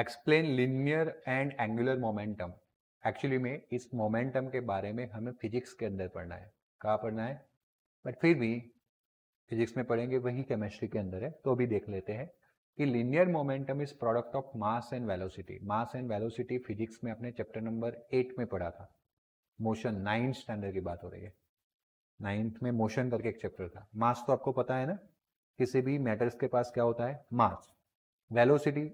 Explain linear and angular momentum actually में इस momentum के बारे में हमें फिजिक्स के अंदर पढ़ना है कहाँ पढ़ना है बट फिर भी फिजिक्स में पढ़ेंगे वही केमिस्ट्री के अंदर है तो भी देख लेते हैं कि linear momentum is product of mass and velocity mass and velocity physics में अपने चैप्टर नंबर एट में पढ़ा था मोशन नाइन्थ स्टैंडर्ड की बात हो रही है नाइन्थ में मोशन करके एक चैप्टर था मास तो आपको पता है ना किसी भी मैटर्स के पास क्या होता है मास वेलोसिटी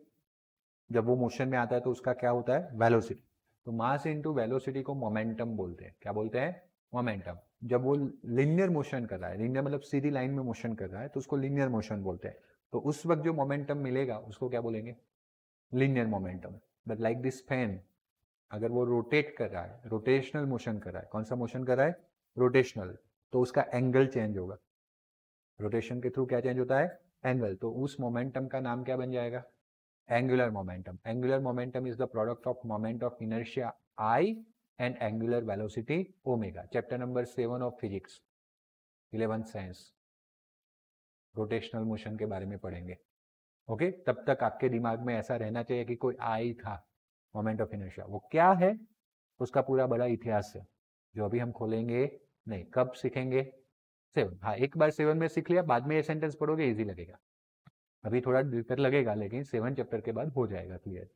जब वो मोशन में आता है तो उसका क्या होता है वेलोसिटी तो मास इंटू वेलोसिटी को मोमेंटम बोलते हैं क्या बोलते हैं मोमेंटम जब वो लिनियर मोशन कर रहा है लिनियर मतलब सीधी लाइन में मोशन कर रहा है तो उसको लिनियर मोशन बोलते हैं तो उस वक्त जो मोमेंटम मिलेगा उसको क्या बोलेंगे linear momentum but like this fan अगर वो रोटेट कर रहा है रोटेशनल मोशन कर रहा है कौन सा मोशन कर रहा है रोटेशनल तो उसका एंगल चेंज होगा रोटेशन के थ्रू क्या चेंज होता है एंगल तो उस मोमेंटम का नाम क्या बन जाएगा angular momentum. Angular momentum is the product of moment of inertia I and angular velocity omega. Chapter number 7 of physics, 11th science. Rotational motion के बारे में पढ़ेंगे ओके okay? तब तक आपके दिमाग में ऐसा रहना चाहिए कि कोई आई था मोमेंट ऑफ इनर्शिया वो क्या है उसका पूरा बड़ा इतिहास है जो अभी हम खोलेंगे नहीं कब सीखेंगे सेवन हाँ एक बार सेवन में सीख लिया बाद में ये सेंटेंस पढ़ोगे इजी लगेगा अभी थोड़ा दिक्कत लगेगा लेकिन सेवन चैप्टर के बाद हो जाएगा क्लियर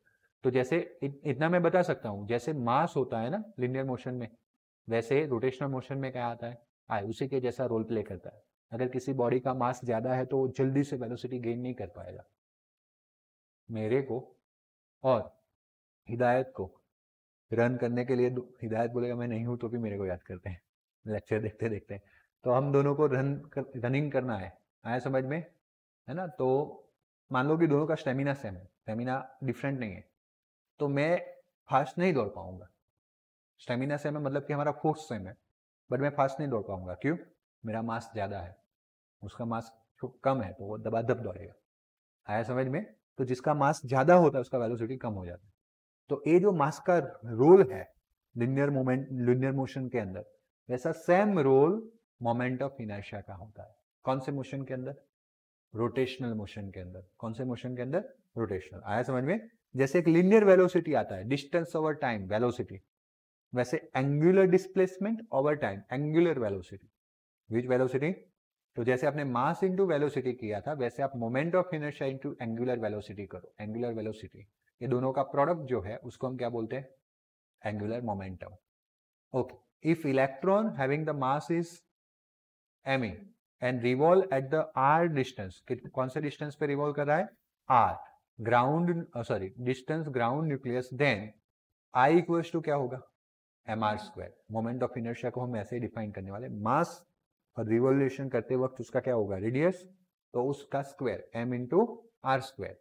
तो जैसे इतना मैं बता सकता हूँ जैसे मास होता है ना लिनियर मोशन में वैसे रोटेशनल मोशन में क्या आता है आए उसी के जैसा रोल प्ले करता है अगर किसी बॉडी का मास ज्यादा है तो वो जल्दी से वेलोसिटी गेन नहीं कर पाएगा मेरे को और हिदायत को रन करने के लिए हिदायत बोलेगा मैं नहीं हूँ तो भी मेरे को याद करते हैं लेक्चर देखते देखते हैं तो हम दोनों को रन कर, रनिंग करना है आया समझ में है ना तो मान लो कि दोनों का स्टेमिना सेम है स्टेमिना डिफरेंट नहीं है तो मैं फास्ट नहीं दौड़ पाऊंगा स्टेमिना सेम है मतलब कि हमारा फोर्स सेम है बट मैं फास्ट नहीं दौड़ पाऊंगा क्यों मेरा मास ज़्यादा है उसका मास कम है तो वो दबा दब दौड़ेगा आया समझ में तो जिसका मास ज़्यादा होता है उसका वेलोसिटी कम हो जाता है तो ये जो मास का रोल है लिनियर मोमेंट लिनियर मोशन के अंदर वैसा same role moment of inertia का होता है कौन से मोशन के अंदर रोटेशनल मोशन के अंदर कौन से मोशन के अंदर रोटेशनल आया समझ में जैसे एक लिनियर वेलोसिटी आता है डिस्टेंस ओवर टाइम वेलोसिटी वैसे angular displacement over time angular velocity which velocity तो जैसे आपने मास इंटू वेलोसिटी किया था वैसे आप moment of inertia into angular velocity करो एंगुलर वेलोसिटी ये दोनों का प्रोडक्ट जो है उसको हम क्या बोलते हैं angular momentum okay if electron having the mass is M and revolve at the R distance कौन से डिस्टेंस पे रिवॉल्व कर रहा है R around sorry distance around nucleus then I equals to क्या होगा M R square moment of inertia को हम ऐसे ही डिफाइन करने वाले मास और रिवोल्यूशन करते वक्त उसका क्या होगा रेडियस तो उसका square M into R square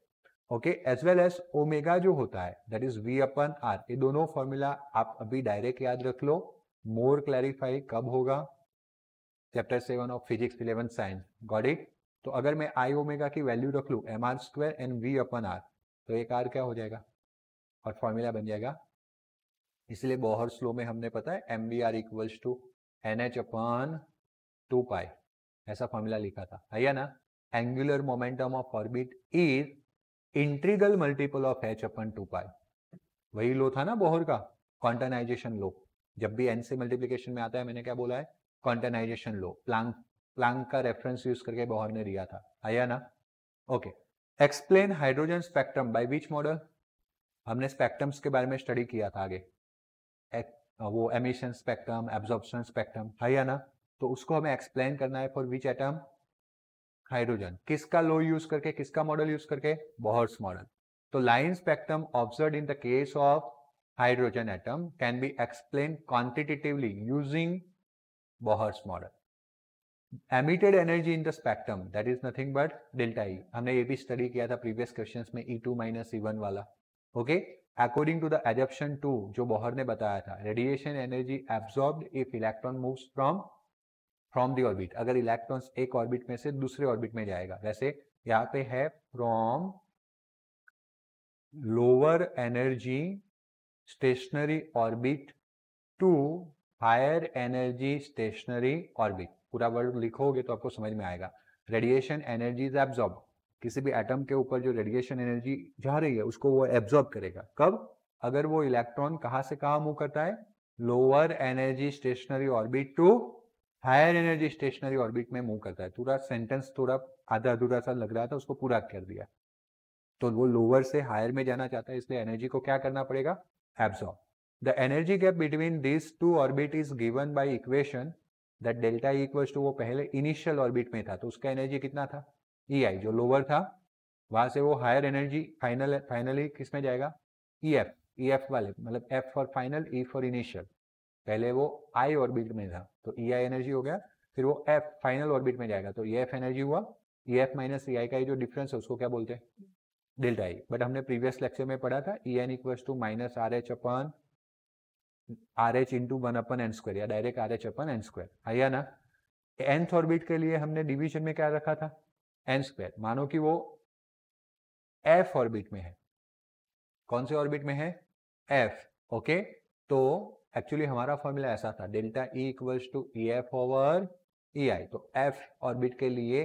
okay as well as omega जो होता है that is V upon R ये दोनों फॉर्मूला आप अभी डायरेक्ट याद रख लो मोर क्लैरिफाई कब होगा chapter seven of physics eleven science got it तो अगर मैं आई ओमेगा की वैल्यू रख लूँ M R square and V upon R तो एक आर क्या हो जाएगा और फॉर्मूला बन जाएगा इसलिए बोहर स्लो में हमने पता है M V R equals to N H upon two pi ऐसा फॉर्मूला लिखा था आइया ना angular momentum of orbit is integral multiple of H upon two pi वही लो था ना बोहर का क्वांटनाइजेशन लो जब भी एन से मल्टीप्लीकेशन में आता है मैंने क्या बोला है क्वांटनाइजेशन लो प्लांक प्लांक का रेफरेंस यूज करके बोहर ने दिया था आया ना okay explain hydrogen spectrum by which model हमने स्पेक्ट्रम्स के बारे में स्टडी किया था आगे एक, वो एमिशन स्पेक्ट्रम एब्जॉर्प्शन स्पेक्ट्रम या ना तो उसको हमें एक्सप्लेन करना है फॉर विच एटम हाइड्रोजन किसका लो यूज करके किसका मॉडल यूज करके बोहर्स मॉडल तो line spectrum observe in the case of hydrogen atom can be explain quantitatively using Bohr's model emitted energy in the spectrum that is nothing but delta E हमने ये भी study किया था previous question में E two minus E one वाला okay according to the assumption to जो Bohr ने बताया था radiation energy absorb if electron move from from the orbit अगर इलेक्ट्रॉन एक ऑर्बिट में से दूसरे ऑर्बिट में जाएगा वैसे यहाँ पे है from lower energy stationary orbit to higher energy stationary orbit पूरा वर्ड लिखोगे तो आपको समझ में आएगा रेडिएशन एनर्जी इज एब्जॉर्ब किसी भी एटम के ऊपर जो रेडिएशन एनर्जी जा रही है उसको वो एब्जॉर्ब करेगा कब अगर वो इलेक्ट्रॉन कहाँ से कहाँ मूव करता है lower energy stationary orbit to higher energy stationary orbit में मूव करता है पूरा सेंटेंस थोड़ा आधा अधूरा सा लग रहा था उसको पूरा कर दिया तो वो लोअर से हायर में जाना चाहता है इसलिए एनर्जी को क्या करना पड़ेगा absorb The energy gap between these two orbit is given by equation that delta E equals to वो पहले इनिशियल ऑर्बिट में था तो उसका एनर्जी कितना था ई e आई जो लोअर था वहां से वो हायर एनर्जी फाइनल फाइनली किस में जाएगा ई एफ ई एफ वाले मतलब F for final E for initial पहले वो आई ऑर्बिट में था तो ई आई एनर्जी हो गया फिर वो एफ फाइनल ऑर्बिट में जाएगा तो ई एफ एनर्जी हुआ ई एफ माइनस ई आई का जो डिफरेंस है उसको क्या बोलते हैं डेल्टा ई बट हमने प्रीवियस लेक्चर में पढ़ा था E N equals to minus R H upon R H into one upon N square या direct R H upon N square आया ना एंथ ऑर्बिट के लिए हमने डिवीजन में क्या रखा था एन स्क्वायर मानो कि वो एफ ऑर्बिट में है कौन से ऑर्बिट में है एफ ओके तो एक्चुअली हमारा फॉर्मूला ऐसा था delta E equals to E F over E I तो एफ ऑर्बिट के लिए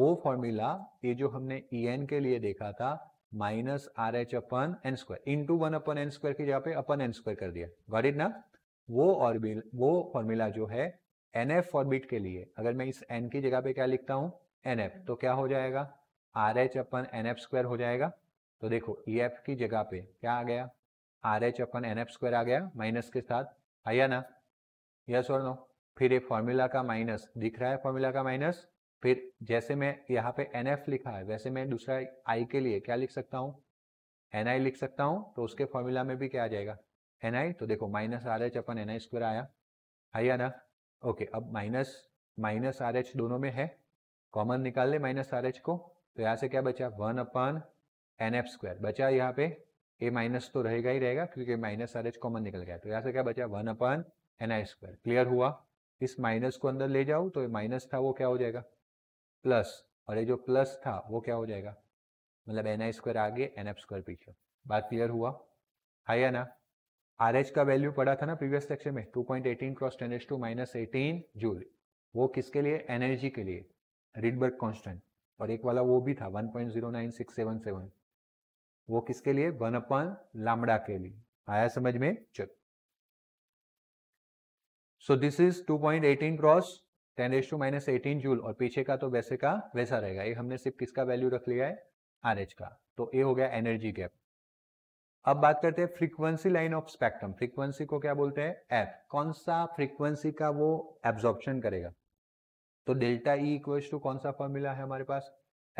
वो फॉर्मूला ये जो हमने ई e एन के लिए देखा था minus R H upon N square into one upon N square की जगह पे अपन एन स्क्वायर कर दिया गॉट इट ना वो ऑर्बिट वो फॉर्मूला जो है एन एफ ऑर्बिट के लिए अगर मैं इस एन की जगह पे क्या लिखता हूँ एन एफ तो क्या हो जाएगा R H upon N F square हो जाएगा तो देखो ई एफ की जगह पे क्या आ गया R H upon N F square आ गया माइनस के साथ आया ना यस और नो फिर ये फॉर्मूला का माइनस दिख रहा है फॉर्मूला का माइनस फिर जैसे मैं यहाँ पे एन एफ लिखा है वैसे मैं दूसरा आई के लिए क्या लिख सकता हूँ एन आई लिख सकता हूँ तो उसके फॉर्मूला में भी क्या आ जाएगा एन आई तो देखो minus R H upon N I square आया या ना ओके अब माइनस माइनस आर एच दोनों में है कॉमन निकाल ले माइनस आर एच को तो यहाँ से क्या बचा one upon N F square बचा यहाँ पे ए माइनस तो रहेगा ही रहेगा क्योंकि माइनस आर एच कॉमन निकल गया तो यहाँ से क्या बचा one upon N I square clear हुआ इस माइनस को अंदर ले जाओ तो माइनस था वो क्या हो जाएगा प्लस और ये जो प्लस था वो क्या हो जाएगा मतलब एन आई स्क्वायर आगे एन एफ स्क्वायर पीछे बात क्लियर हुआ आया ना आर एच का वैल्यू पड़ा था ना प्रीवियस सेक्शन में two point eighteen cross ten H to minus eighteen joule वो किसके लिए एनर्जी के लिए रिडबर्ग कॉन्स्टेंट और एक वाला वो भी था one point zero nine six seven seven वो किसके लिए वन अपन लामडा के लिए आया समझ में चल so this is two point eighteen cross ten raise to minus eighteen joule और पीछे का तो वैसे का वैसा रहेगा ये हमने सिर्फ किसका वैल्यू रख लिया है आर का तो ए हो गया एनर्जी गैप अब बात करते हैं frequency line of spectrum frequency को क्या बोलते हैं एफ कौन सा फ्रीक्वेंसी का वो एब्जॉर्प्शन करेगा तो डेल्टा ई इक्वल्स टू कौन सा फॉर्मूला है हमारे पास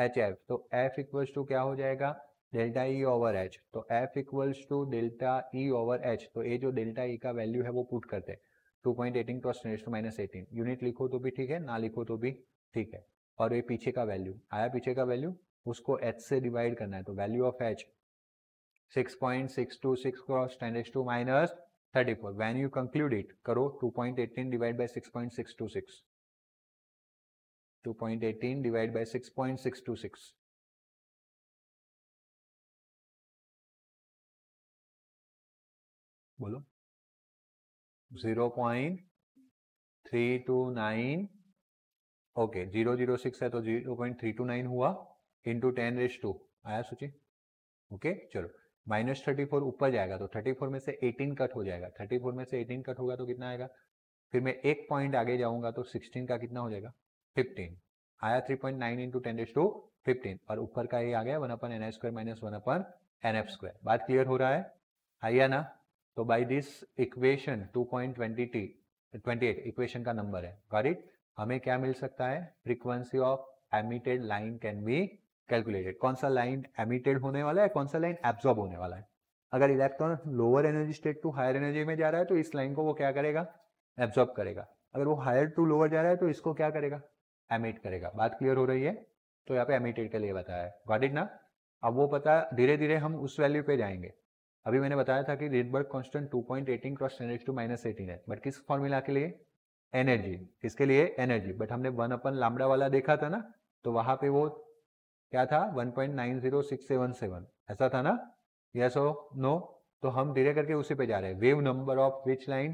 एच एफ तो एफ इक्वल्स टू क्या हो जाएगा डेल्टा ई ओवर एच तो F equals to delta E over H तो ये जो डेल्टा ई e का वैल्यू है वो पुट करते हैं two point eighteen cross ten S to minus eighteen unit लिखो तो भी ठीक है ना लिखो तो भी ठीक है और ये पीछे का वैल्यू आया पीछे का वैल्यू उसको एच से डिवाइड करना है तो value of H six point six two six cross ten S to minus thirty four when you conclude it करो two point eighteen divide by six point six two six two point eighteen divide by six point six two six बोलो zero point three two nine okay zero zero six है तो zero point three two nine हुआ into ten raise to आया सूची okay चलो minus thirty four ऊपर जाएगा तो थर्टी फोर में से एटीन कट हो जाएगा थर्टी फोर में से एटीन कट होगा तो कितना आएगा फिर मैं एक पॉइंट आगे जाऊंगा तो सिक्सटीन का कितना हो जाएगा फिफ्टीन आया three point nine into ten raise to fifteen और ऊपर का ये आ गया one upon N I square minus one upon N F square बात क्लियर हो रहा है आइया ना तो by this equation two point twenty eight equation का नंबर है करेक्ट हमें क्या मिल सकता है frequency of emitted line can be calculated कौन सा लाइन एमिटेड होने वाला है कौन सा लाइन एब्जॉर्ब होने वाला है अगर electron lower energy state to higher energy में जा रहा है तो इस लाइन को वो क्या करेगा एब्जॉर्ब करेगा अगर वो हायर टू लोअर जा रहा है तो इसको क्या करेगा एमिट करेगा बात क्लियर हो रही है तो यहाँ पे एमिटेड के लिए बताया है गॉट इट ना अब वो पता धीरे धीरे हम उस वैल्यू पे जाएंगे अभी मैंने बताया था कि Rydberg constant two point eighteen cross ten H to minus eighteen है बट किस फॉर्मूला के लिए एनर्जी किसके लिए एनर्जी बट हमने वन अपन लामडा वाला देखा था ना तो वहां पे वो क्या था one point nine zero six seven seven ऐसा था ना यस ओ नो तो हम धीरे करके उसी पे जा रहे हैं wave number of which line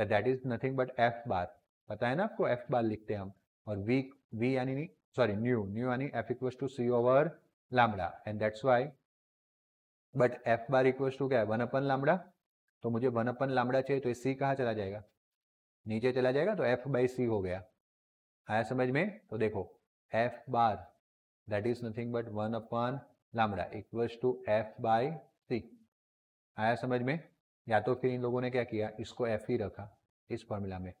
that is nothing but F bar पता है ना आपको एफ बार लिखते हैं हम और वी वी यानी सॉरी न्यू न्यू यानी F equal to C over lambda and that's why but F bar equals to क्या है वन अपन लामड़ा तो मुझे वन अपन लामड़ा चाहिए तो ये सी कहाँ चला जाएगा नीचे चला जाएगा तो एफ बाई सी हो गया आया समझ में तो देखो F bar that is nothing but one upon lambda equals to F by C आया समझ में या तो फिर इन लोगों ने क्या किया इसको एफ ही रखा इस फॉर्मूला में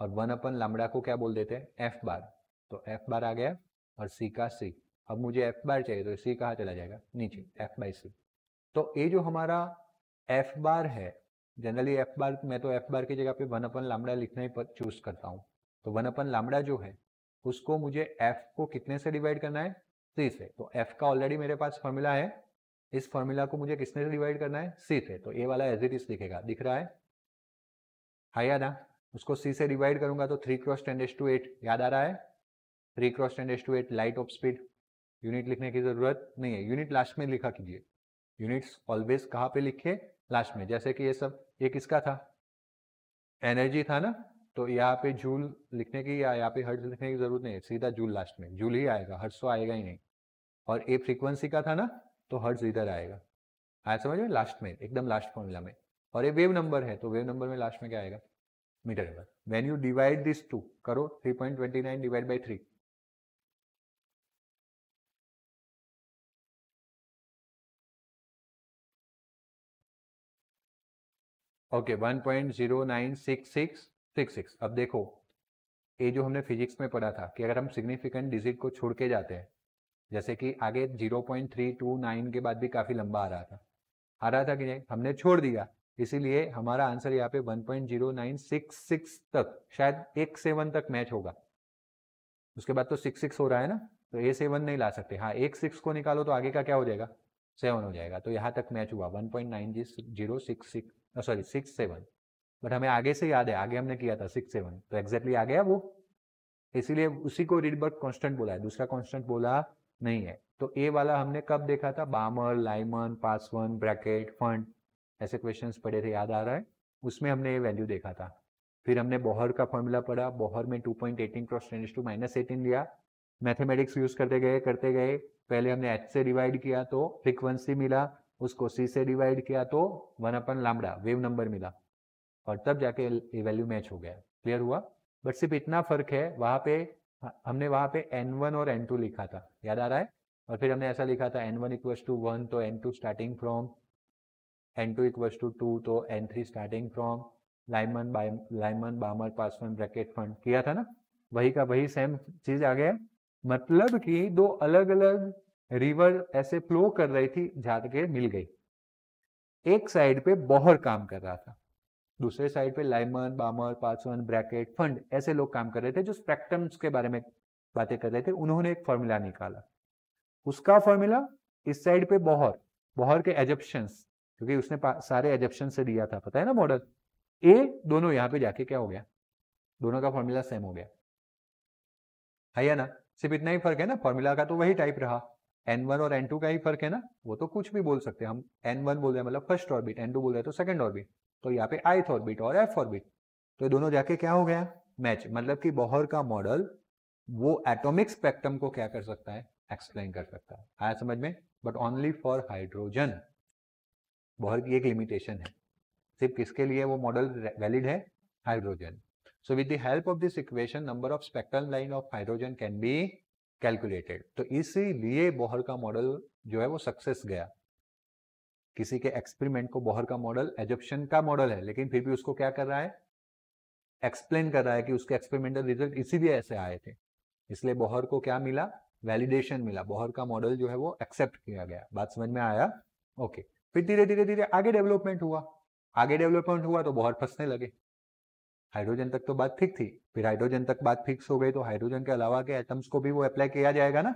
और वन अपन लामड़ा को क्या बोल देते हैं एफ बार तो एफ बार आ गया और सी का सी अब मुझे एफ बार चाहिए तो सी कहाँ चला जाएगा नीचे एफ बाई सी तो ये जो हमारा एफ बार है जनरली एफ बार मैं तो एफ बार की जगह पे वन अपन लामड़ा लिखना ही चूज करता हूँ तो वन अपन लामड़ा जो है उसको मुझे एफ को कितने से डिवाइड करना है सी से तो एफ का ऑलरेडी मेरे पास फॉर्मूला है इस फॉर्मूला को मुझे किसने से डिवाइड करना है सी से तो ए वाला एज इट इज दिखेगा दिख रहा है हाँ याद आ उसको सी से डिवाइड करूंगा तो three cross ten S to eight याद आ रहा है three cross ten S to eight light of speed unit लिखने की जरूरत नहीं है यूनिट लास्ट में लिखा कीजिए यूनिट्स ऑलवेज कहाँ पे लिखे लास्ट में जैसे कि ये सब ये किसका था एनर्जी था ना तो यहाँ पे जूल लिखने की या यहाँ पे हर्ट्स लिखने की जरूरत नहीं है सीधा जूल लास्ट में जूल ही आएगा हर्ट्स तो आएगा ही नहीं और ये फ्रीक्वेंसी का था ना तो हर्ट्स इधर आएगा आया समझ में लास्ट में एकदम लास्ट फॉर्मूला में और ये वेव नंबर है तो वेव नंबर में लास्ट में क्या आएगा meter number when you divide this to करो nine divide by three okay one point zero nine six six six six अब देखो ये जो हमने फिजिक्स में पढ़ा था कि अगर हम सिग्निफिकेंट डिजिट को छोड़ के जाते हैं जैसे कि आगे zero point three two nine के बाद भी काफ़ी लंबा आ रहा था आ रहा था कि नहीं हमने छोड़ दिया इसीलिए हमारा आंसर यहाँ पे one point zero nine six six तक शायद एक सेवन तक मैच होगा उसके बाद तो सिक्स सिक्स हो रहा है ना तो ए सेवन नहीं ला सकते हाँ एक सिक्स को निकालो तो आगे का क्या हो जाएगा सेवन हो जाएगा तो यहाँ तक मैच हुआ one point nine zero six six sorry six seven but हमें आगे से याद है आगे हमने किया था सिक्स सेवन तो एग्जैक्टली आ गया वो इसीलिए उसी को रिडबर्ग कॉन्स्टेंट बोला है दूसरा कॉन्स्टेंट बोला नहीं है तो ए वाला हमने कब देखा था Balmer Lyman Paschen Brackett Pfund ऐसे क्वेश्चन पड़े थे याद आ रहा है उसमें हमने ये वैल्यू देखा था फिर हमने बोहर का फॉर्मूला पढ़ा बोहर में two point eighteen cross ten to minus eighteen लिया मैथमेटिक्स यूज करते गए करते गए पहले हमने एच से डिवाइड किया तो फ्रिक्वेंसी मिला उसको सी से डिवाइड किया तो one upon lambda wave number मिला और तब जाके ये वैल्यू मैच हो गया क्लियर हुआ बट सिर्फ इतना फर्क है वहां पे हमने वहां पे एन वन और एन टू लिखा था याद आ रहा है और फिर हमने ऐसा लिखा था N one equals to one तो N two starting from N two equals to two तो N three starting from Lyman by Lyman Balmer Paschen Brackett Pfund किया था ना वही का वही सेम चीज आ गया मतलब कि दो अलग अलग रिवर ऐसे फ्लो कर रही थी जाके मिल गई एक साइड पे बौहर काम कर रहा था दूसरे साइड पे Lyman Balmer Paschen Brackett Pfund ऐसे लोग काम कर रहे थे जो स्पेक्ट्रम्स के बारे में बातें कर रहे थे उन्होंने एक फॉर्मूला निकाला उसका फॉर्मूला इस साइड पे बौहर बौहर के एजप्शन क्योंकि उसने सारे एजप्शन से दिया था पता है ना मॉडल ए दोनों यहाँ पे जाके क्या हो गया दोनों का फॉर्मूला सेम हो गया है ना सिर्फ इतना ही फर्क है ना फॉर्मूला का तो वही टाइप रहा एन वन और एन टू का ही फर्क है ना वो तो कुछ भी बोल सकते हैं हम एन वन बोल रहे हैं मतलब फर्स्ट ऑर्बिट एन टू बोल रहे हैं तो सेकंड ऑर्बिट तो यहाँ पे आइथ ऑर्बिट और एफ ऑर्बिट तो ये दोनों जाके क्या हो गया मैच मतलब कि बोहर का मॉडल वो एटोमिक स्पेक्ट्रम को क्या कर सकता है एक्सप्लेन कर सकता है आया समझ में but only for hydrogen Bohr की एक लिमिटेशन है सिर्फ किसके लिए वो मॉडल वैलिड है hydrogen so with the help of this equation number of spectrum line of hydrogen can be calculated तो इसीलिए बोहर का मॉडल जो है वो सक्सेस गया किसी के एक्सपेरिमेंट को बोहर का मॉडल एजप्शन का मॉडल है लेकिन फिर भी उसको क्या कर रहा है एक्सप्लेन कर रहा है कि उसके एक्सपेरिमेंटल रिजल्ट इसीलिए ऐसे आए थे इसलिए बोहर को क्या मिला वैलिडेशन मिला बोहर का मॉडल जो है वो एक्सेप्ट किया गया बात समझ में आया ओके फिर धीरे धीरे धीरे आगे डेवलपमेंट हुआ आगे डेवलपमेंट हुआ तो बोहर फंसने लगे हाइड्रोजन तक तो बात फिक्स थी फिर हाइड्रोजन तक बात फिक्स हो गई तो हाइड्रोजन के अलावा के एटम्स को भी वो अप्लाई किया जाएगा ना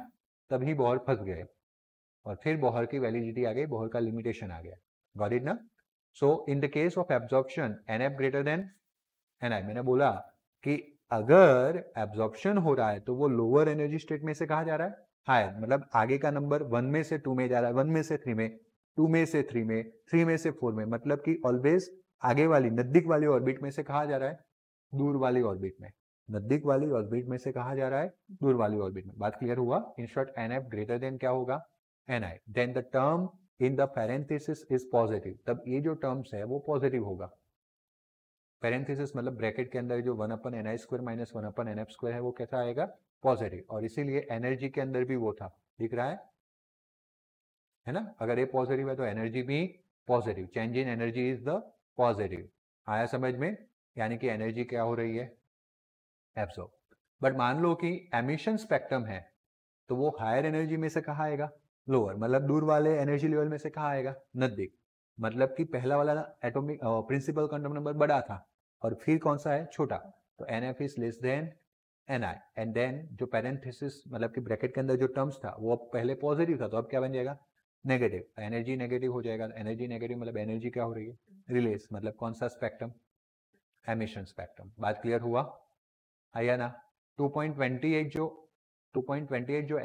तभी बोहर फंस गए और फिर बोहर की वैलिडिटी आ गई बोहर का लिमिटेशन आ गया गॉट इट ना so in the case of absorption N F greater than N I मैंने बोला कि अगर एब्जॉर्प्शन हो रहा है तो वो लोअर एनर्जी स्टेट में से कहा जा रहा है हायर मतलब आगे का नंबर वन में से टू में जा रहा है वन में से थ्री में टू में से थ्री में थ्री में से फोर में मतलब कि ऑलवेज आगे वाली नजदीक वाली ऑर्बिट में से कहा जा रहा है दूर वाली ऑर्बिट में नजदीक वाली ऑर्बिट में से कहा जा रहा है दूर वाली ऑर्बिट में बात क्लियर हुआ in short N F greater than क्या होगा N I then the term in the is positive तब ये जो टर्म्स है वो पॉजिटिव होगा पेरेंथेसिस मतलब ब्रैकेट के अंदर जो one upon N I square minus one upon N F square है वो कैसा आएगा पॉजिटिव और इसीलिए एनर्जी के अंदर भी वो था दिख रहा है है ना अगर ये पॉजिटिव है तो एनर्जी भी positive change in energy is the positive आया समझ में यानी कि एनर्जी क्या हो रही है एब्जॉर्ब बट मान लो कि एमिशन स्पेक्ट्रम है तो वो हायर एनर्जी में से कहा आएगा लोअर मतलब दूर वाले एनर्जी लेवल में से कहा आएगा नजदीक मतलब कि पहला वाला एटॉमिक प्रिंसिपल कंटम नंबर बड़ा था और फिर कौन सा है छोटा तो N F is less than N I and then जो पेरेंथिस मतलब कि ब्रैकेट के अंदर जो टर्म्स था वो अब पहले पॉजिटिव था तो अब क्या बन जाएगा नेगेटिव एनर्जी नेगेटिव हो जाएगा एनर्जी नेगेटिव मतलब एनर्जी क्या हो रही है रिलेस मतलब कौन सा स्पेक्ट्रम एमिशन स्पेक्ट्रम बात क्लियर हुआ आया ना 2.28 जो 2.28 जो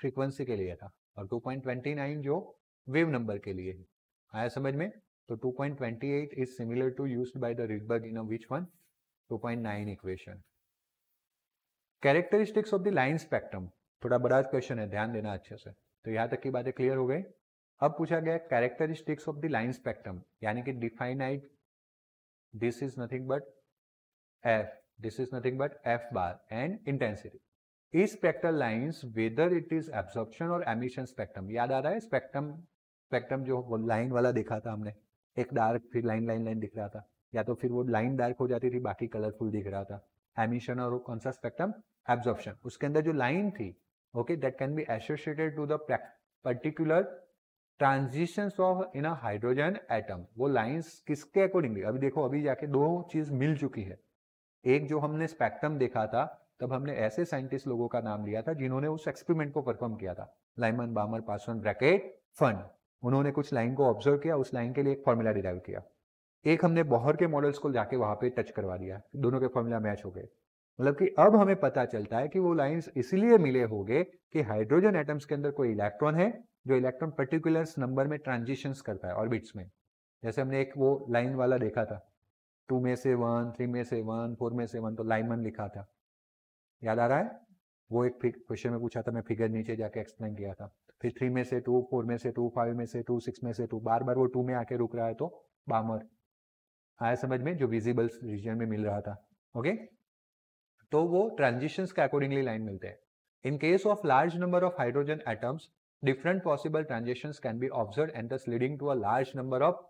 फ्रीक्वेंसी के लिए था और 2.29 जो वेव नंबर के लिए आया समझ में तो 2.28 is similar to used by the Rydberg in which one 2.9 equation characteristics of the line spectrum थोड़ा बड़ा क्वेश्चन है ध्यान देना अच्छे से तो यहाँ तक की बातें क्लियर हो गई अब पूछा गया characteristics of the line spectrum यानी कि definite this is nothing but F this is nothing but f bar and intensity is spectral lines whether it is absorption or emission spectrum याद आ रहा है स्पेक्ट्रम स्पेक्ट्रम जो line वाला देखा था हमने एक डार्क फिर लाइन लाइन लाइन दिख रहा था या तो फिर वो लाइन डार्क हो जाती थी बाकी कलरफुल दिख रहा था एमिशन और कौन सा स्पेक्ट्रम एब्जॉर्प्शन उसके अंदर जो लाइन थी okay that can be associated to the particular transition of in hydrogen atom वो लाइंस किसके अकॉर्डिंगली अभी देखो अभी जाके दो चीज मिल चुकी है एक जो हमने स्पेक्ट्रम देखा था तब हमने ऐसे साइंटिस्ट लोगों का नाम लिया था जिन्होंने उस एक्सपेरिमेंट को परफॉर्म किया था Lyman Balmer Paschen Brackett Pfund उन्होंने कुछ लाइन को ऑब्जर्व किया उस लाइन के लिए एक फॉर्मूला डिराइव किया एक हमने बोहर के मॉडल्स को जाके वहां पे टच करवा दिया दोनों के फॉर्मूला मैच हो गए मतलब कि अब हमें पता चलता है कि वो लाइंस इसलिए मिले होंगे कि हाइड्रोजन एटम्स के अंदर कोई इलेक्ट्रॉन है जो इलेक्ट्रॉन पर्टिकुलर्स नंबर में ट्रांजिशंस करता है ऑर्बिट्स में जैसे हमने एक वो लाइन वाला देखा था टू में से वन थ्री में से वन फोर में से वन तो लाइमन लिखा था याद आ रहा है वो एक क्वेश्चन में पूछा था मैं फिगर नीचे जाके एक्सप्लेन किया था फिर थ्री में से टू फोर में से टू फाइव में से टू सिक्स में से टू बार बार वो टू में आके रुक रहा है तो बामर आया समझ में जो विजिबल रीजन में मिल रहा था ओके तो वो ट्रांजिशंस के अकॉर्डिंगली लाइन मिलते हैं in case of large number of hydrogen atoms different possible transaction can be observe and thus leading to a large number of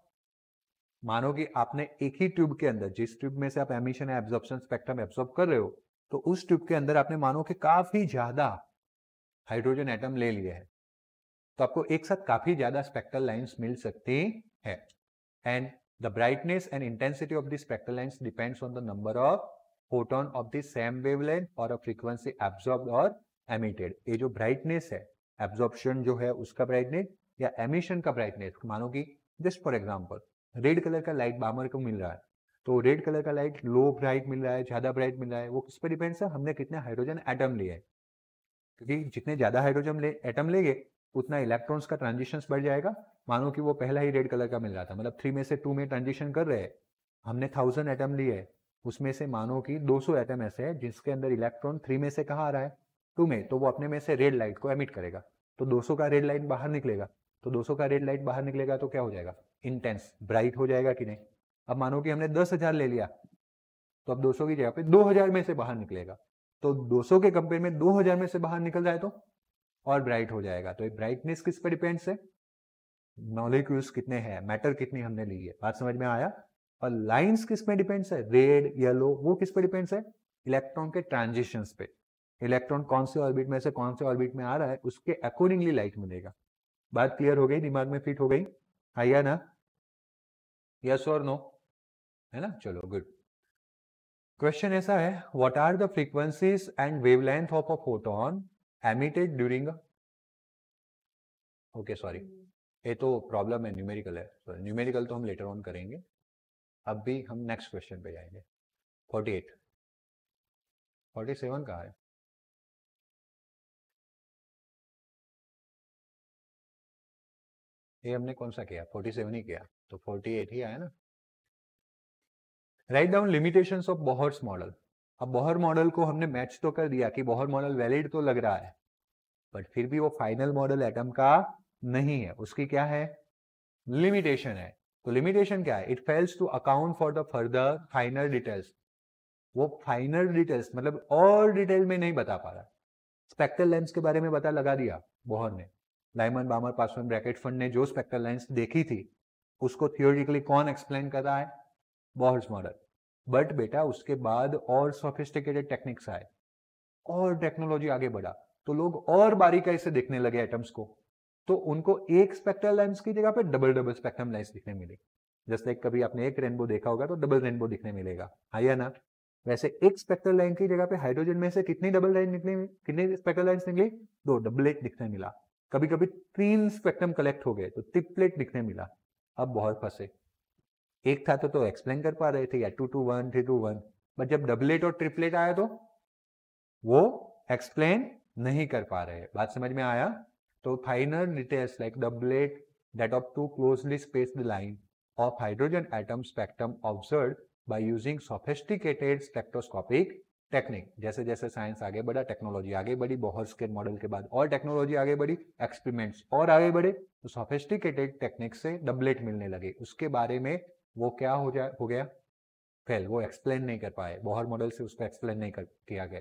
मानो कि आपने एक ही ट्यूब के अंदर जिस ट्यूब में से आप एमिशन या एब्जॉर्प्शन स्पेक्ट्रम एब्सॉर्ब कर रहे हो तो उस ट्यूब के अंदर आपने मानो कि काफी ज्यादा हाइड्रोजन एटम ले लिए है तो आपको एक साथ काफी ज्यादा स्पेक्ट्रल लाइंस मिल सकती है and the brightness and intensity of the spectral lines depends on the number of photon of the same wavelength और फ्रीक्वेंसी एब्जॉर्ब और एमिटेड ये जो ब्राइटनेस है एब्जॉर्प्शन जो है उसका ब्राइटनेस या एमिशन का ब्राइटनेस मानो कि just for example red colour का लाइट बामर को मिल रहा है तो रेड कलर का लाइट लो ब्राइट मिल रहा है ज़्यादा ब्राइट मिल रहा है वो किस पर डिपेंड्स है हमने कितने हाइड्रोजन एटम लिए है क्योंकि जितने ज़्यादा हाइड्रोजन ले एटम लेंगे उतना इलेक्ट्रॉन्स का ट्रांजिशन बढ़ जाएगा मानो कि वो पहला ही रेड कलर का मिल रहा था मतलब थ्री में से टू में ट्रांजिशन कर रहे हैं हमने थाउजेंड एटम लिए है उसमें से मानो कि 200 एटम ऐसे हैं जिसके अंदर इलेक्ट्रॉन थ्री में से कहाँ आ रहा है टू में तो वो अपने में से रेड लाइट को एमिट करेगा तो 200 का रेड लाइट बाहर निकलेगा तो 200 का रेड लाइट बाहर निकलेगा तो क्या हो जाएगा इंटेंस ब्राइट हो जाएगा कि नहीं अब मानो कि हमने दस हजार ले लिया तो अब 200 की जगह पे 2000 में से बाहर निकलेगा तो 200 के कंपेयर में 2000 में से बाहर निकल जाए तो और ब्राइट हो जाएगा तो ये ब्राइटनेस किस पर डिपेंड्स है मॉलिक्यूल्स कितने हैं मैटर कितनी हमने ली है बात समझ में आया और लाइंस किस में डिपेंड्स है रेड येलो वो किस पे डिपेंड्स है इलेक्ट्रॉन के ट्रांजिशंस पे इलेक्ट्रॉन कौन से ऑर्बिट में से कौन से ऑर्बिट में आ रहा है उसके अकॉर्डिंगली लाइट मिलेगा बात क्लियर हो गई दिमाग में फिट हो गई आइया हाँ ना यस और नो है ना चलो गुड क्वेश्चन ऐसा है what are the frequencies and wavelength of a photon emitted during okay sorry ये तो प्रॉब्लम है न्यूमेरिकल है सॉरी न्यूमेरिकल तो हम लेटर ऑन करेंगे अब भी हम नेक्स्ट क्वेश्चन पे जाएंगे फोर्टी एट फोर्टी सेवन का है ये हमने कौन सा किया 47 ही किया तो 48 ही आया ना write down limitation of Bohr's model अब बोहर मॉडल को हमने मैच तो कर दिया कि बोहर मॉडल वैलिड तो लग रहा है बट फिर भी वो फाइनल मॉडल एटम का नहीं है उसकी क्या है लिमिटेशन है तो लिमिटेशन क्या है it fails to account for the further final details वो फाइनल डिटेल्स मतलब और डिटेल में नहीं बता पा रहा स्पेक्ट्रल लेंस के बारे में बता लगा दिया बोहर ने Lyman Balmer Paschen Brackett Pfund ने जो स्पेक्ट्रल लाइंस देखी थी उसको थियोरिटिकली कौन एक्सप्लेन कर रहा है बॉर्स मॉडल बट बेटा उसके बाद और सोफिस्टिकेटेड टेक्निक्स आए और टेक्नोलॉजी आगे बढ़ा तो लोग और बारीकाई से देखने लगे एटम्स को तो उनको एक स्पेक्ट्रल लाइन्स की जगह पे डबल डबल स्पेक्ट्रम लाइन्स दिखने मिली जैसे कभी आपने एक रेनबो देखा होगा तो डबल रेनबो दिखने मिलेगा हाइया ना वैसे एक स्पेक्ट्रल लाइन की जगह पे हाइड्रोजन में से कितनी डबल लाइन निकली कितनी स्पेक्ट्रल लाइन निकली दो डबल एट दिखने मिला कभी कभी तीन स्पेक्ट्रम कलेक्ट हो गए तो ट्रिपलेट दिखने मिला अब बहुत फंसे एक था तो, तो एक्सप्लेन कर पा रहे थे या two two one three two one but जब डबलेट और ट्रिपलेट आया तो वो एक्सप्लेन नहीं कर पा रहे बात समझ में आया तो final details like doublet that of two closely spaced line of hydrogen atom spectrum observe by using sophisticated spectroscopic technique जैसे जैसे साइंस आगे बढ़ा टेक्नोलॉजी आगे बढ़ी बोहर स्केल मॉडल के बाद और टेक्नोलॉजी आगे बढ़ी एक्सपेरिमेंट्स और आगे बढ़े तो सोफेस्टिकेटेड टेक्निक से डबलेट मिलने लगे उसके बारे में वो क्या हो जा हो गया फेल वो एक्सप्लेन नहीं कर पाए बोहर मॉडल से उसको एक्सप्लेन नहीं कर किया गया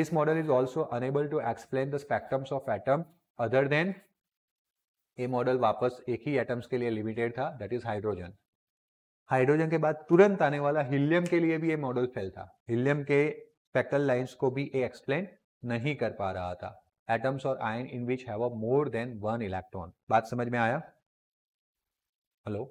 this model is also unable to explain the spectrums of atom other than ये मॉडल वापस एक ही एटम्स के लिए लिमिटेड था दैट इज हाइड्रोजन हाइड्रोजन के बाद तुरंत आने वाला हीलियम के लिए भी ये मॉडल फेल था हीलियम के स्पेक्ट्रल लाइंस को भी ये एक्सप्लेन नहीं कर पा रहा था एटम्स और ion in which have a more than one electron बात समझ में आया हेलो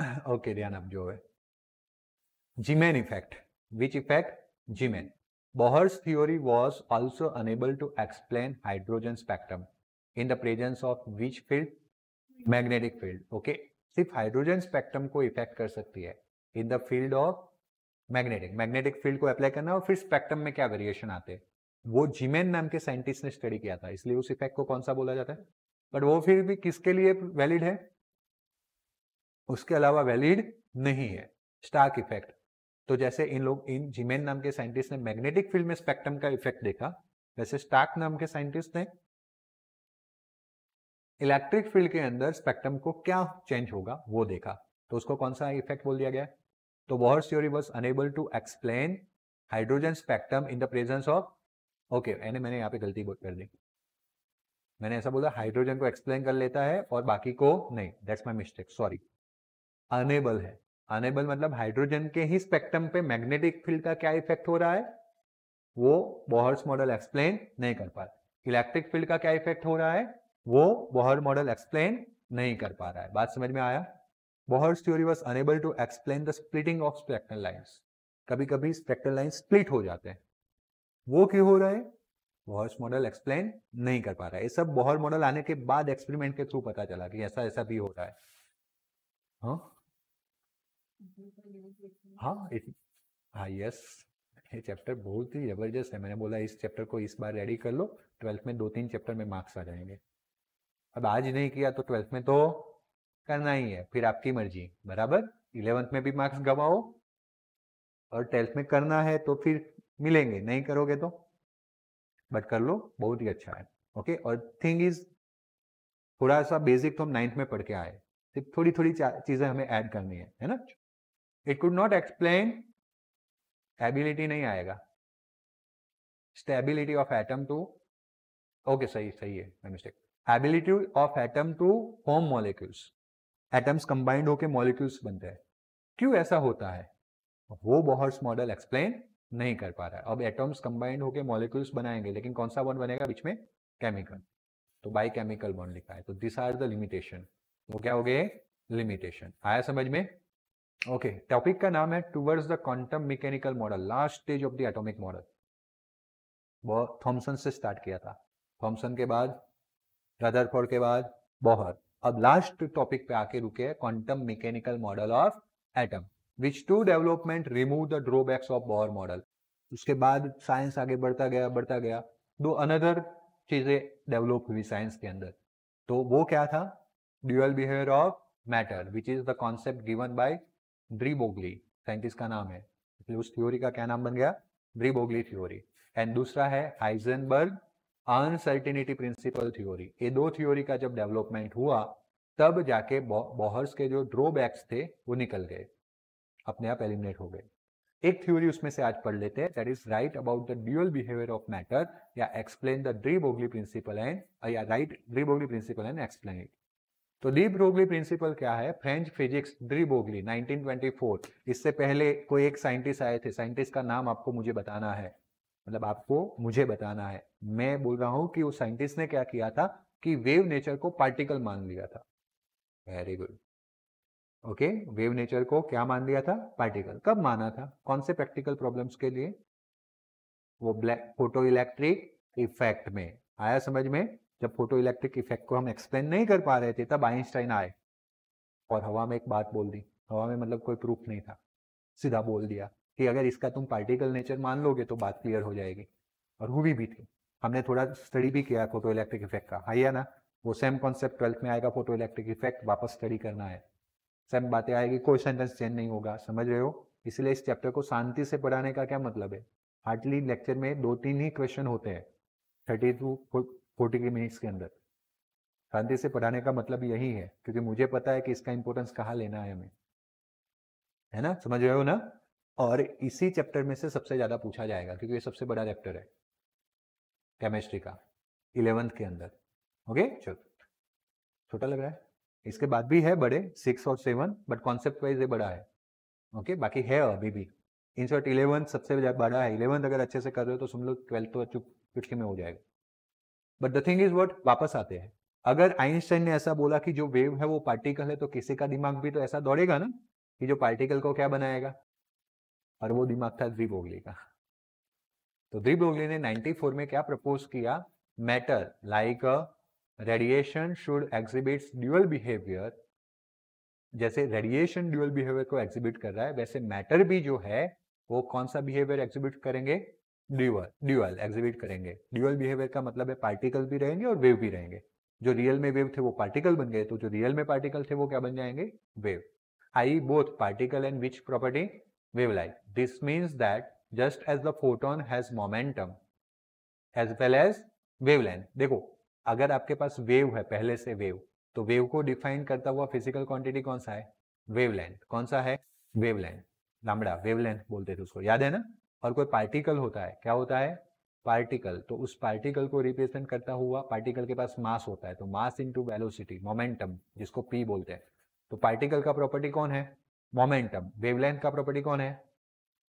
ओके ध्यान आप जो है Zeeman effect which effect Zeeman Bohr's theory was also unable to explain hydrogen spectrum in the presence of which field magnetic field okay सिर्फ hydrogen spectrum को इफेक्ट कर सकती है in the field of magnetic magnetic field को apply करना और फिर spectrum में क्या वेरिएशन आते हैं वो जीमेन नाम के साइंटिस्ट ने स्टडी किया था इसलिए उस इफेक्ट को कौन सा बोला जाता है बट वो फिर भी किसके लिए वैलिड है उसके अलावा वैलिड नहीं है स्टार्क इफेक्ट तो जैसे इन लोग इन जिमेन नाम के साइंटिस्ट ने मैग्नेटिक फील्ड में स्पेक्ट्रम का इफेक्ट देखा वैसे स्टार्क नाम के साइंटिस्ट ने इलेक्ट्रिक फील्ड के अंदर स्पेक्ट्रम को क्या चेंज होगा वो देखा तो उसको कौन सा इफेक्ट बोल दिया गया तो Bohr theory was unable to explain hydrogen spectrum in the presence of okay यानी मैंने यहाँ पे गलती कर दी मैंने ऐसा बोला हाइड्रोजन को एक्सप्लेन कर लेता है और बाकी को नहीं that's my mistake sorry unable है अनेबल मतलब हाइड्रोजन के ही स्पेक्ट्रम पे मैग्नेटिक फील्ड का क्या इफेक्ट हो रहा है वो बोहर्स मॉडल एक्सप्लेन नहीं कर पा रहा इलेक्ट्रिक फील्ड का क्या इफेक्ट हो रहा है वो बोहर मॉडल एक्सप्लेन नहीं कर पा रहा है बात समझ में आया Bohr's theory was unable to explain the splitting of spectral lines कभी कभी स्पेक्ट्रल लाइन स्प्लिट हो जाते हैं वो क्यों हो रहा है बोहर्स मॉडल एक्सप्लेन नहीं कर पा रहा है ये सब बोहर मॉडल आने के बाद एक्सपेरिमेंट के थ्रू पता चला कि ऐसा ऐसा भी हो रहा है हाँ हाँ इस हाँ यस ये चैप्टर बहुत ही जबरदस्त है मैंने बोला इस चैप्टर को इस बार रेडी कर लो ट्वेल्थ में दो तीन चैप्टर में मार्क्स आ जाएंगे अब आज नहीं किया तो ट्वेल्थ में तो करना ही है फिर आपकी मर्जी बराबर इलेवेंथ में भी मार्क्स गवाओ और ट्वेल्थ में करना है तो फिर मिलेंगे नहीं करोगे तो बट कर लो बहुत ही अच्छा है ओके और थिंग इज थोड़ा सा बेसिक तो हम नाइन्थ में पढ़ के आए सिर्फ थोड़ी थोड़ी चीज़ें हमें ऐड करनी है है ना it could not explain ability नहीं आएगा stability of atom to okay सही सही है mistake ability of atom to होम मॉलिक्यूल्स एटम्स कंबाइंड होकर मॉलिक्यूल्स बनते हैं क्यों ऐसा होता है वो बॉहर्स मॉडल एक्सप्लेन नहीं कर पा रहा है अब एटम्स कंबाइंड होके मॉलिक्यूल्स बनाएंगे लेकिन कौन सा बॉन्ड बनेगा बीच में केमिकल तो बाई केमिकल बॉन्ड लिखा है तो दिस आर द लिमिटेशन वो क्या हो गए लिमिटेशन आया समझ में ओके okay, टॉपिक का नाम है towards the quantum mechanical model last stage of the atomic model वो थॉमसन से स्टार्ट किया था थॉमसन के बाद रदरफोर्ड के बाद बोहर अब लास्ट टॉपिक पे आके रुके हैं quantum mechanical model of atom which to development remove the drawbacks of Bohr model उसके बाद साइंस आगे बढ़ता गया बढ़ता गया दो अनदर चीजें डेवलप हुई साइंस के अंदर तो वो क्या था dual behaviour of matter which is the concept given by de Broglie scientist का नाम है इसलिए उस थ्योरी का क्या नाम बन गया ड्रीबोगली बोगली थ्योरी एंड दूसरा है हाइजनबर्ग अनसर्टिनिटी प्रिंसिपल थ्योरी ये दो थ्योरी का जब डेवलपमेंट हुआ तब जाके बॉहर्स के जो ड्रॉबैक्स थे वो निकल गए अपने आप एलिमिनेट हो गए एक थ्योरी उसमें से आज पढ़ लेते हैं that is write about the dual behaviour of matter या explain the de Broglie principle and या write de Broglie principle and explain it तो डी ब्रोगली प्रिंसिपल क्या है फ्रेंच फिजिक्स डी ब्रोगली 1924 इससे पहले कोई एक साइंटिस्ट आए थे साइंटिस्ट का नाम आपको मुझे बताना है मतलब आपको मुझे बताना है मैं बोल रहा हूं कि उस साइंटिस्ट ने क्या किया था कि वेव नेचर को पार्टिकल मान लिया था very good okay wave nature को क्या मान लिया था पार्टिकल कब माना था कौन से प्रैक्टिकल प्रॉब्लम्स के लिए वो ब्लैक फोटो इलेक्ट्रिक इफेक्ट में आया समझ में जब फोटो इलेक्ट्रिक इफेक्ट को हम एक्सप्लेन नहीं कर पा रहे थे तब आइंस्टाइन आए और हवा में एक बात बोल दी हवा में मतलब कोई प्रूफ नहीं था सीधा बोल दिया कि अगर इसका तुम पार्टिकल नेचर मान लोगे तो बात क्लियर हो जाएगी और हुई भी थी हमने थोड़ा स्टडी भी किया फोटो इलेक्ट्रिक इफेक्ट का हाइया ना वो सेम कॉन्सेप्ट ट्वेल्थ में आएगा फोटो इलेक्ट्रिक इफेक्ट वापस स्टडी करना है सेम बातें आएगी कोई सेंटेंस चेंज नहीं होगा समझ रहे हो इसलिए इस चैप्टर को शांति से पढ़ाने का क्या मतलब है हार्डली लेक्चर में दो तीन ही क्वेश्चन होते हैं thirty two forty three minutes के अंदर शांति से पढ़ाने का मतलब यही है क्योंकि मुझे पता है कि इसका इंपोर्टेंस कहाँ लेना है हमें है ना समझ रहे हो ना और इसी चैप्टर में से सबसे ज्यादा पूछा जाएगा क्योंकि ये सबसे बड़ा चैप्टर है केमिस्ट्री का इलेवेंथ के अंदर ओके चलो छोटा लग रहा है इसके बाद भी है बड़े सिक्स और सेवन बट कॉन्सेप्ट वाइज ये बड़ा है ओके बाकी है अभी भी इन शॉर्ट इलेवंथ सबसे बड़ा है इलेवंथ अगर अच्छे से कर रहे हो तो सुन लो ट्वेल्थ तो चुप चुटकी में हो जाएगा but the thing is what वापस आते हैं अगर आइंस्टाइन ने ऐसा बोला कि जो वेव है वो पार्टिकल है तो किसी का दिमाग भी तो ऐसा दौड़ेगा ना कि जो पार्टिकल को क्या बनाएगा और वो दिमाग था द्वीप ओगली का तो द्वीप ओगली ने 94 में क्या प्रपोज किया matter like a radiation should exhibit dual behaviour जैसे रेडिएशन ड्यूअल बिहेवियर को एग्जिबिट कर रहा है वैसे मैटर भी जो है वो कौन सा बिहेवियर एग्जिबिट करेंगे ड्यूअल ड्यूअल एग्जिबिट करेंगे ड्यूअल बिहेवियर का मतलब है पार्टिकल भी रहेंगे और वेव भी रहेंगे जो रियल में वेव थे वो पार्टिकल बन गए तो जो रियल में पार्टिकल थे वो क्या बन जाएंगे wave I both particle and which property wave like this means that just as the photon has momentum as well as wavelength देखो अगर आपके पास वेव है पहले से वेव तो वेव को डिफाइन करता हुआ फिजिकल क्वांटिटी कौन सा है वेवलेंथ कौन सा है वेवलेंथ लामड़ा वेवलेंथ बोलते थे उसको याद है ना और कोई पार्टिकल होता है क्या होता है पार्टिकल तो उस पार्टिकल को रिप्रेजेंट करता हुआ पार्टिकल के पास मास होता है तो मास इंटू वेलोसिटी मोमेंटम जिसको पी बोलते हैं तो पार्टिकल का प्रॉपर्टी कौन है मोमेंटम वेवलेंथ का प्रॉपर्टी कौन है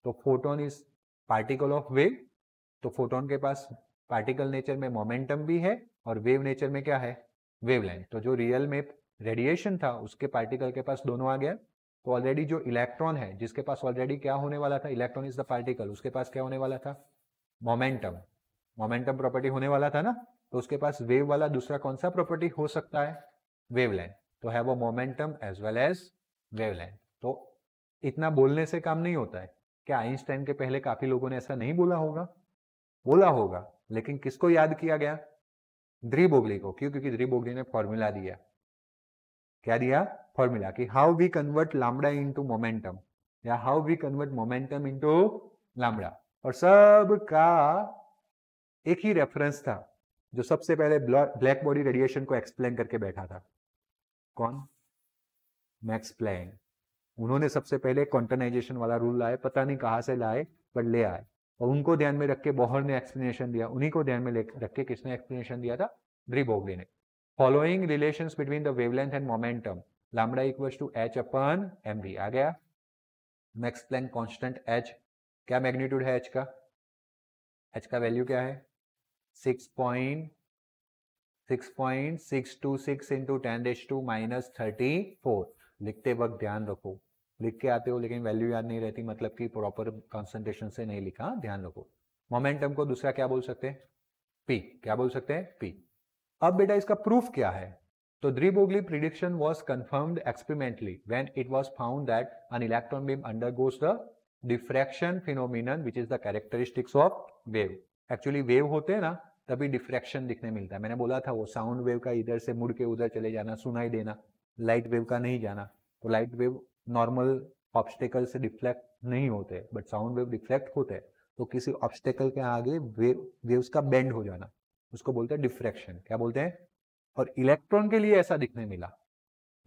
तो photon is particle of wave तो फोटोन के पास पार्टिकल नेचर में मोमेंटम भी है और वेव नेचर में क्या है वेवलेंथ तो जो रियल में रेडिएशन था उसके पार्टिकल के पास दोनों आ गया तो ऑलरेडी जो इलेक्ट्रॉन है जिसके पास ऑलरेडी क्या होने वाला था इलेक्ट्रॉन इज द पार्टिकल उसके पास क्या होने वाला था मोमेंटम मोमेंटम प्रॉपर्टी होने वाला था ना तो उसके पास वेव वाला दूसरा कौन सा प्रॉपर्टी हो सकता है वेवलेंथ तो है वो momentum as well as wavelength तो इतना बोलने से काम नहीं होता है क्या आइंस्टाइन के पहले काफी लोगों ने ऐसा नहीं बोला होगा बोला होगा लेकिन किसको याद किया गया बोगली को क्यों क्योंकि बोगली ने फॉर्मूला दिया क्या दिया formula ki how we convert lambda into momentum या how we convert momentum into lambda और सब का एक ही रेफरेंस था जो सबसे पहले ब्लैक बॉडी रेडिएशन को एक्सप्लेन करके बैठा था कौन मैक्स प्लैंक उन्होंने सबसे पहले क्वांटनाइजेशन वाला रूल लाए पता नहीं कहाँ से लाए पर ले आए और उनको ध्यान में रख के बोहर ने एक्सप्लेनेशन दिया उन्हीं को ध्यान में रख के किसने एक्सप्लेनेशन दिया था ब्री बोगले ने following relation between the wavelength and momentum lambda equal to H upon M V आ गया मैक्स प्लैंक कांस्टेंट एच क्या मैग्नीट्यूड है एच का एच का वैल्यू क्या है six point six point six two six into ten raise to minus thirty four लिखते वक्त ध्यान रखो लिख के आते हो लेकिन वैल्यू याद नहीं रहती मतलब कि प्रॉपर कॉन्सेंट्रेशन से नहीं लिखा ध्यान रखो मोमेंटम को दूसरा क्या बोल सकते हैं पी क्या बोल सकते हैं पी अब बेटा इसका प्रूफ क्या है So dree prediction was confirmed experimentally when it was found that an electron beam undergoes the diffraction phenomenon which is the characteristics of wave actually wave होते हैं ना तभी डिफ्रैक्शन दिखने मिलता है मैंने बोला था वो साउंड वेव का इधर से मुड़ के उधर चले जाना सुनाई देना लाइट वेव का नहीं जाना तो लाइट वेव नॉर्मल ऑब्स्टेकल से डिफ्लेक्ट नहीं होते बट साउंड वेव डिफ्लेक्ट होते हैं तो किसी ऑब्स्टेकल के आगे वेव्स का बेंड हो जाना उसको बोलते हैं डिफ्रैक्शन क्या बोलते हैं और इलेक्ट्रॉन के लिए ऐसा दिखने मिला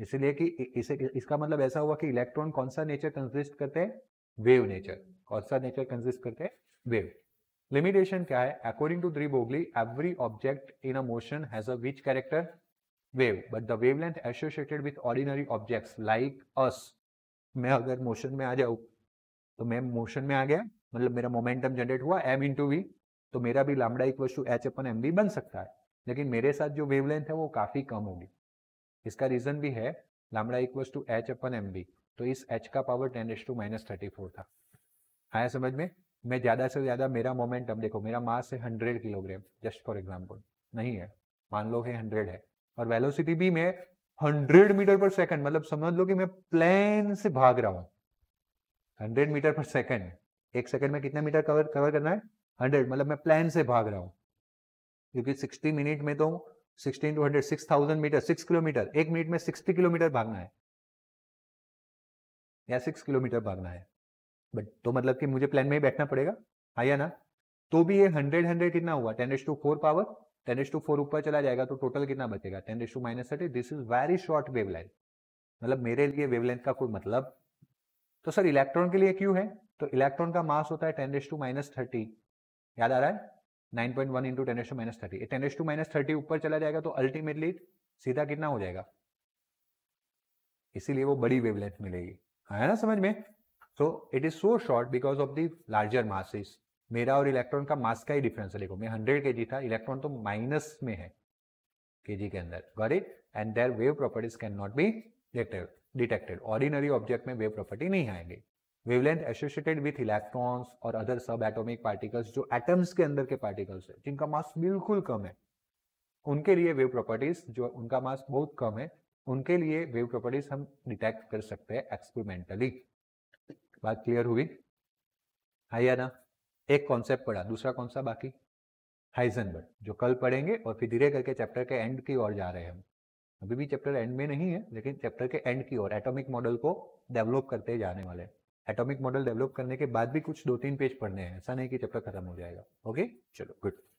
इसलिए कि इसे इसका मतलब ऐसा हुआ कि इलेक्ट्रॉन कौन सा नेचर कंसिस्ट करते हैं वेव नेचर कौन सा नेचर कंसिस्ट करते हैं वेव लिमिटेशन क्या है according to Broglie every object in a motion has a which character wave but the length associated with ordinary objects like us मैं अगर मोशन में आ जाऊं तो मैं मोशन में आ गया मतलब मेरा मोमेंटम जनरेट हुआ एम इंटू वी तो मेरा भी lambda equal to H upon M B बन सकता है लेकिन मेरे साथ जो वेवलेंथ है वो काफ़ी कम होगी इसका रीज़न भी है lambda equals to H upon M B तो इस एच का power ten H to minus thirty four था आया समझ में मैं ज़्यादा से ज़्यादा मेरा मोमेंटम देखो मेरा मास है hundred kilogram just for example नहीं है मान लो कि हंड्रेड है और वेलोसिटी भी मैं हंड्रेड मीटर पर सेकंड मतलब समझ लो कि मैं प्लेन से भाग रहा हूँ हंड्रेड मीटर पर सेकंड एक सेकंड में कितना मीटर कवर कवर करना है हंड्रेड मतलब मैं प्लेन से भाग रहा हूँ क्योंकि 60 मिनट में तो 16 two hundred six thousand metre six kilometre एक मिनट में 60 किलोमीटर भागना है या सिक्स किलोमीटर भागना है बट तो मतलब कि मुझे प्लान में ही बैठना पड़ेगा आया हाँ ना तो भी ये हंड्रेड हंड्रेड कितना हुआ ten S to four power ten S to four ऊपर चला जाएगा तो टोटल कितना बचेगा ten S to minus thirty this is very short wavelength मतलब मेरे लिए वेवलेंथ का कोई मतलब तो सर इलेक्ट्रॉन के लिए क्यों है तो इलेक्ट्रॉन का मास होता है ten S to minus thirty याद आ रहा है nine point one into ten S to minus thirty ten S to minus thirty ऊपर चला जाएगा तो अल्टीमेटली सीधा कितना हो जाएगा इसीलिए वो बड़ी वेवलेंथ मिलेगी आया ना समझ में so it is so short because of the larger masses मेरा और इलेक्ट्रॉन का मास का ही डिफरेंस है देखो मैं हंड्रेड के था इलेक्ट्रॉन तो माइनस में है के के अंदर got it and their wave properties can not be detected ordinary object में वेव प्रॉपर्टी नहीं आएंगे वेवलेंथ एसोसिएटेड विथ इलेक्ट्रॉन्स और अदर सब एटोमिक पार्टिकल्स जो एटम्स के अंदर के पार्टिकल्स है जिनका मास बिल्कुल कम है उनके लिए वेव प्रॉपर्टीज जो उनका मास बहुत कम है उनके लिए वेव प्रॉपर्टीज हम डिटेक्ट कर सकते हैं एक्सपेरिमेंटली बात क्लियर हुई हाँ या ना एक कॉन्सेप्ट पढ़ा दूसरा कौन सा बाकी हाइजनबर्ग जो कल पढ़ेंगे और फिर धीरे करके चैप्टर के एंड की ओर जा रहे हैं हम अभी भी चैप्टर एंड में नहीं है लेकिन चैप्टर के एंड की ओर एटॉमिक मॉडल को डेवलप करते जाने वाले हैं एटॉमिक मॉडल डेवलप करने के बाद भी कुछ दो तीन पेज पढ़ने हैं ऐसा नहीं कि चैप्टर खत्म हो जाएगा ओके चलो गुड